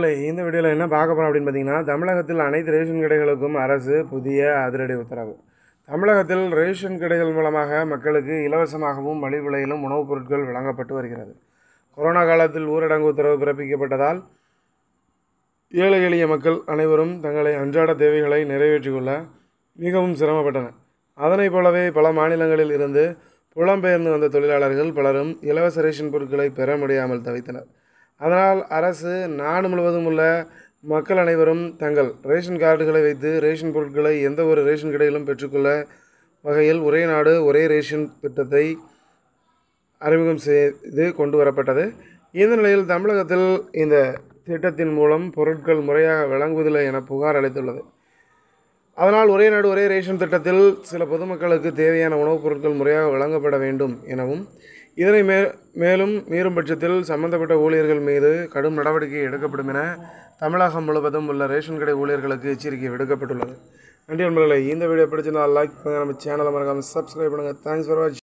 மக்களை இந்த வீடியோவில் என்ன பார்க்க போகிறோம் அப்படின்னு பார்த்தீங்கன்னா தமிழகத்தில் அனைத்து ரேஷன் கடைகளுக்கும் அரசு புதிய அதிரடி உத்தரவு தமிழகத்தில் ரேஷன் கடைகள் மூலமாக மக்களுக்கு இலவசமாகவும் மலிவு விலையிலும் உணவுப் பொருட்கள் வழங்கப்பட்டு வருகிறது கொரோனா காலத்தில் ஊரடங்கு உத்தரவு பிறப்பிக்கப்பட்டதால் ஏழை எளிய மக்கள் அனைவரும் தங்களை அன்றாட தேவைகளை கொள்ள மிகவும் சிரமப்பட்டனர் அதனைப் போலவே பல மாநிலங்களில் இருந்து புலம்பெயர்ந்து வந்த தொழிலாளர்கள் பலரும் இலவச ரேஷன் பொருட்களை பெற முடியாமல் தவித்தனர் அதனால் அரசு நாடு முழுவதும் உள்ள மக்கள் அனைவரும் தங்கள் ரேஷன் கார்டுகளை வைத்து ரேஷன் பொருட்களை எந்த ஒரு ரேஷன் கடையிலும் பெற்றுக்கொள்ள வகையில் ஒரே நாடு ஒரே ரேஷன் திட்டத்தை அறிமுகம் செய்து கொண்டு வரப்பட்டது இந்த நிலையில் தமிழகத்தில் இந்த திட்டத்தின் மூலம் பொருட்கள் முறையாக வழங்குவதில்லை என புகார் அளித்துள்ளது அதனால் ஒரே நாடு ஒரே ரேஷன் திட்டத்தில் சில பொதுமக்களுக்கு தேவையான உணவுப் பொருட்கள் முறையாக வழங்கப்பட வேண்டும் எனவும் இதனை மே மேலும் மீறும் பட்சத்தில் சம்பந்தப்பட்ட ஊழியர்கள் மீது கடும் நடவடிக்கை எடுக்கப்படும் என தமிழகம் முழுவதும் உள்ள ரேஷன் கடை ஊழியர்களுக்கு எச்சரிக்கை விடுக்கப்பட்டுள்ளது நன்றி நண்பர்களே இந்த வீடியோ பிடிச்சிருந்தால் லைக் பண்ணுங்கள் நம்ம சேனலை மறக்காமல் சப்ஸ்கிரைப் பண்ணுங்கள் தேங்க்ஸ் ஃபார் வாட்சிங்